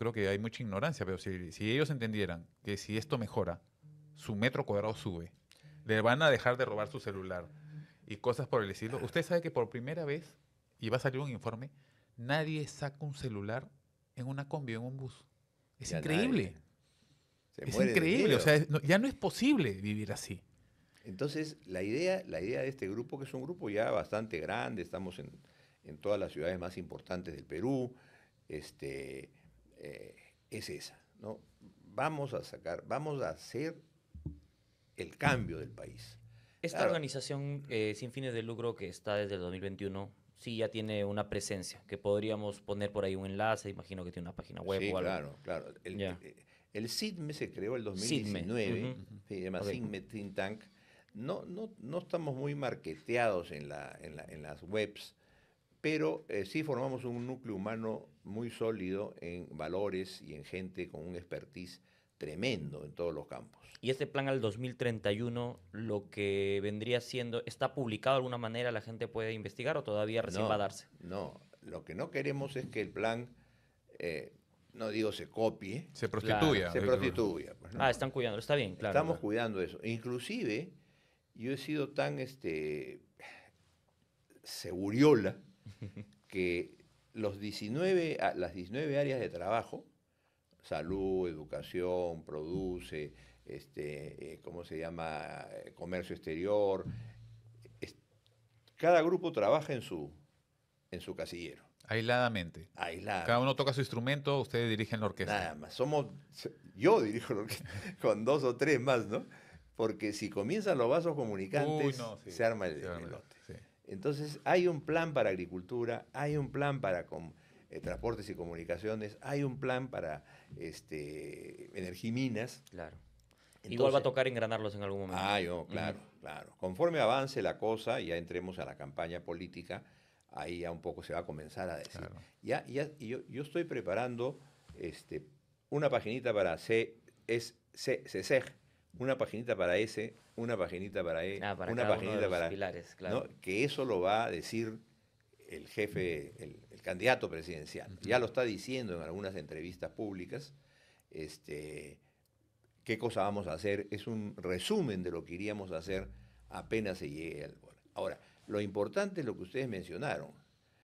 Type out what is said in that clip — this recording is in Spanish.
creo que hay mucha ignorancia, pero si, ellos entendieran que si esto mejora, su metro cuadrado sube, le van a dejar de robar su celular y cosas por el estilo. Usted sabe que por primera vez, y va a salir un informe, nadie saca un celular en una combi, en un bus. Es increíble. Es increíble, o sea, ya no es posible vivir así. Entonces, la idea, la idea de este grupo, que es un grupo ya bastante grande, estamos en, en todas las ciudades más importantes del Perú, este, eh, es esa, ¿no? Vamos a sacar, vamos a hacer el cambio del país. Esta organización eh, sin fines de lucro que está desde el 2021, sí ya tiene una presencia, que podríamos poner por ahí un enlace, imagino que tiene una página web o algo. Claro, claro. El, CIDME eh, se creó el 2019, se Think Tank. No, no, estamos muy marqueteados en, la, en las webs, pero eh, sí formamos un núcleo humano muy sólido en valores y en gente con un expertise tremendo en todos los campos. Y este plan al 2031, lo que vendría siendo, ¿está publicado de alguna manera? ¿La gente puede investigar o todavía recién va a darse? No, lo que no queremos es que el plan, eh, no digo se copie. Se prostituya. Se prostituya. Pues, ah, están cuidando, está bien, claro. Estamos cuidando eso. Inclusive, yo he sido tan este seguriola que los 19, ah, las 19 áreas de trabajo, salud, educación, produce, este, eh, ¿cómo se llama? Eh, comercio exterior. cada grupo trabaja en su, en su casillero. Aisladamente. Aisladamente. Cada uno toca su instrumento, ustedes dirigen la orquesta. Nada más. Somos, yo dirijo la orquesta con dos o tres más, ¿no? Porque si comienzan los vasos comunicantes, se arma el, entonces hay un plan para agricultura, hay un plan para eh, transportes y comunicaciones, hay un plan para este, energiminas. Claro. Igual va a tocar engranarlos en algún momento. Ah, claro, claro. Conforme avance la cosa, ya entremos a la campaña política, ahí ya un poco se va a comenzar a decir. Ya, ya, y yo, yo, estoy preparando este, una paginita para C, es e una paginita para ese, una paginita para E, ah, una paginita para que eso lo va a decir el jefe, el, candidato presidencial. Ya lo está diciendo en algunas entrevistas públicas. Este, qué cosa vamos a hacer es un resumen de lo que iríamos a hacer apenas se llegue al Ahora, lo importante es lo que ustedes mencionaron.